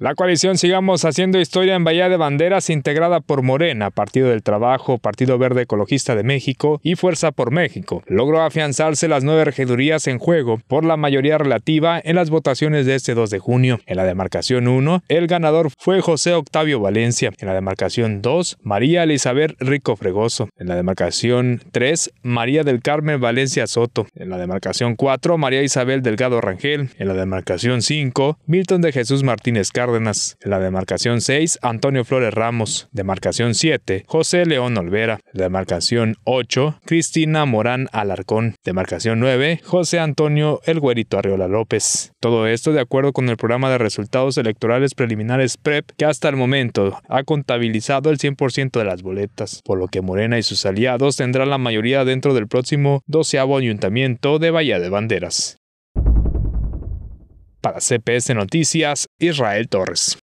La coalición Sigamos Haciendo Historia en Bahía de Banderas, integrada por Morena, Partido del Trabajo, Partido Verde Ecologista de México y Fuerza por México, logró afianzarse las nueve regidurías en juego por la mayoría relativa en las votaciones de este 2 de junio. En la demarcación 1, el ganador fue José Octavio Valencia. En la demarcación 2, María Elizabeth Rico Fregoso. En la demarcación 3, María del Carmen Valencia Soto. En la demarcación 4, María Isabel Delgado Rangel. En la demarcación 5, Milton de Jesús Martínez Cárdenas. Cárdenas. la demarcación 6, Antonio Flores Ramos. Demarcación 7, José León Olvera. Demarcación 8, Cristina Morán Alarcón. Demarcación 9, José Antonio El Güerito Arriola López. Todo esto de acuerdo con el programa de resultados electorales preliminares PREP que hasta el momento ha contabilizado el 100% de las boletas, por lo que Morena y sus aliados tendrán la mayoría dentro del próximo 12 ayuntamiento de Bahía de Banderas. Para CPS Noticias, Israel Torres.